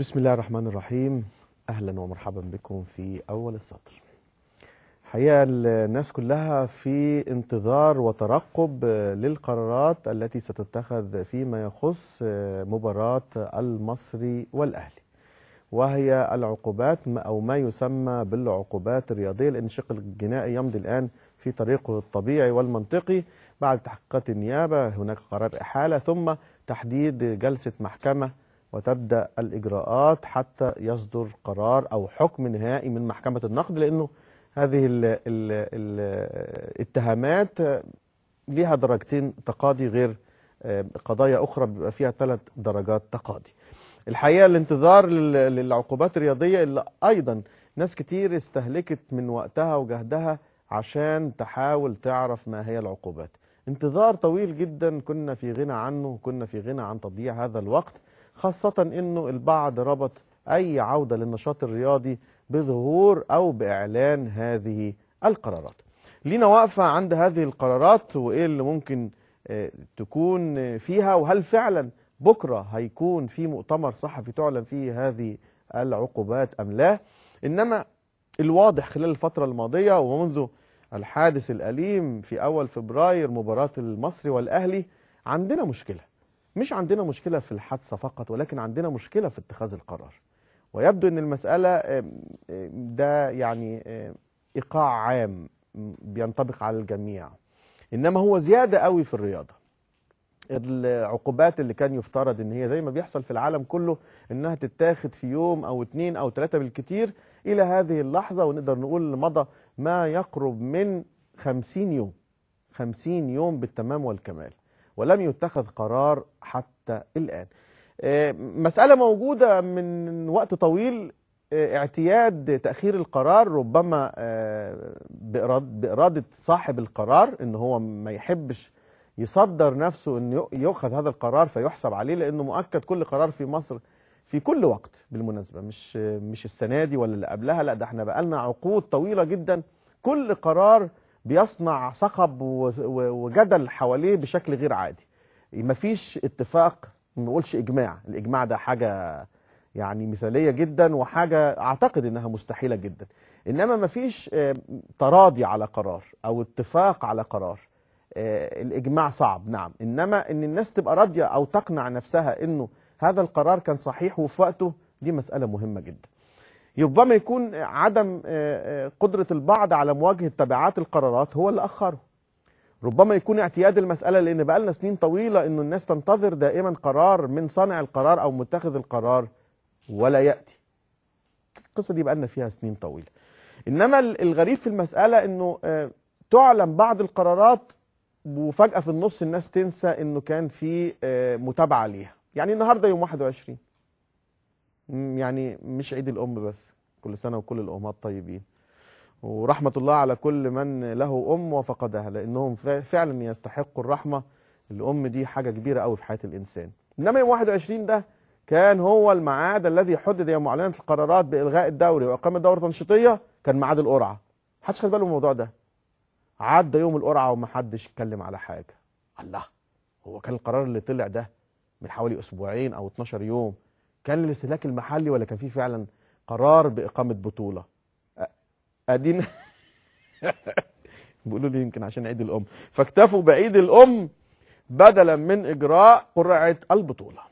بسم الله الرحمن الرحيم اهلا ومرحبا بكم في اول السطر حقيقه الناس كلها في انتظار وترقب للقرارات التي ستتخذ فيما يخص مباراه المصري والاهلي وهي العقوبات او ما يسمى بالعقوبات الرياضيه الانشق الجنائي يمضي الان في طريقه الطبيعي والمنطقي بعد تحقيقات النيابه هناك قرار احاله ثم تحديد جلسه محكمه وتبدأ الإجراءات حتى يصدر قرار أو حكم نهائي من محكمة النقد لأنه هذه الـ الـ الـ الاتهامات ليها درجتين تقاضي غير آه، قضايا أخرى بيبقى فيها ثلاث درجات تقاضي الحقيقة الانتظار للعقوبات الرياضية اللي أيضا ناس كتير استهلكت من وقتها وجهدها عشان تحاول تعرف ما هي العقوبات انتظار طويل جدا كنا في غنى عنه كنا في غنى عن تضييع هذا الوقت خاصة أنه البعض ربط أي عودة للنشاط الرياضي بظهور أو بإعلان هذه القرارات لينا واقفة عند هذه القرارات وإيه اللي ممكن آه، تكون فيها وهل فعلا بكرة هيكون في مؤتمر صحفي تعلن فيه هذه العقوبات أم لا إنما الواضح خلال الفترة الماضية ومنذ الحادث الأليم في أول فبراير مباراة المصري والأهلي عندنا مشكلة مش عندنا مشكلة في الحادثة فقط ولكن عندنا مشكلة في اتخاذ القرار ويبدو أن المسألة ده يعني إيقاع عام بينطبق على الجميع إنما هو زيادة قوي في الرياضة العقوبات اللي كان يفترض ان هي زي ما بيحصل في العالم كله انها تتاخد في يوم او اتنين او تلاتة بالكتير الى هذه اللحظة ونقدر نقول مضى ما يقرب من خمسين يوم خمسين يوم بالتمام والكمال ولم يتخذ قرار حتى الآن آه، مسألة موجودة من وقت طويل آه، اعتياد تأخير القرار ربما آه، بإرادة صاحب القرار إن هو ما يحبش يصدر نفسه إن يؤخذ هذا القرار فيحسب عليه لأنه مؤكد كل قرار في مصر في كل وقت بالمناسبة مش مش السنة دي ولا اللي قبلها لا ده احنا بقالنا عقود طويلة جدا كل قرار بيصنع صخب وجدل حواليه بشكل غير عادي مفيش اتفاق ما بقولش اجماع الاجماع ده حاجه يعني مثاليه جدا وحاجه اعتقد انها مستحيله جدا انما مفيش آه، تراضي على قرار او اتفاق على قرار آه، الاجماع صعب نعم انما ان الناس تبقى راضيه او تقنع نفسها انه هذا القرار كان صحيح وفي وقته دي مساله مهمه جدا ربما يكون عدم آه، آه، قدرة البعض على مواجهة تبعات القرارات هو اللي أخره ربما يكون اعتياد المسألة لأن بقالنا سنين طويلة أن الناس تنتظر دائما قرار من صانع القرار أو متخذ القرار ولا يأتي القصة دي بقالنا فيها سنين طويلة إنما الغريب في المسألة أنه آه، تعلم بعض القرارات وفجأة في النص الناس تنسى أنه كان في متابعة ليها يعني النهاردة يوم 21 يعني مش عيد الام بس كل سنه وكل الامهات طيبين ورحمه الله على كل من له ام وفقدها لانهم فعلا يستحقوا الرحمه الام دي حاجه كبيره قوي في حياه الانسان انما يوم 21 ده كان هو الميعاد الذي حدد يوم معلنه القرارات بالغاء الدوري واقامه دوره تنشيطيه كان ميعاد القرعه محدش خد باله من الموضوع ده عدى يوم القرعه ومحدش اتكلم على حاجه الله هو كان القرار اللي طلع ده من حوالي اسبوعين او 12 يوم كان الاستهلاك المحلي ولا كان في فعلا قرار باقامه بطوله ادينا بيقولوا لي يمكن عشان عيد الام فاكتفوا بعيد الام بدلا من اجراء قرعه البطوله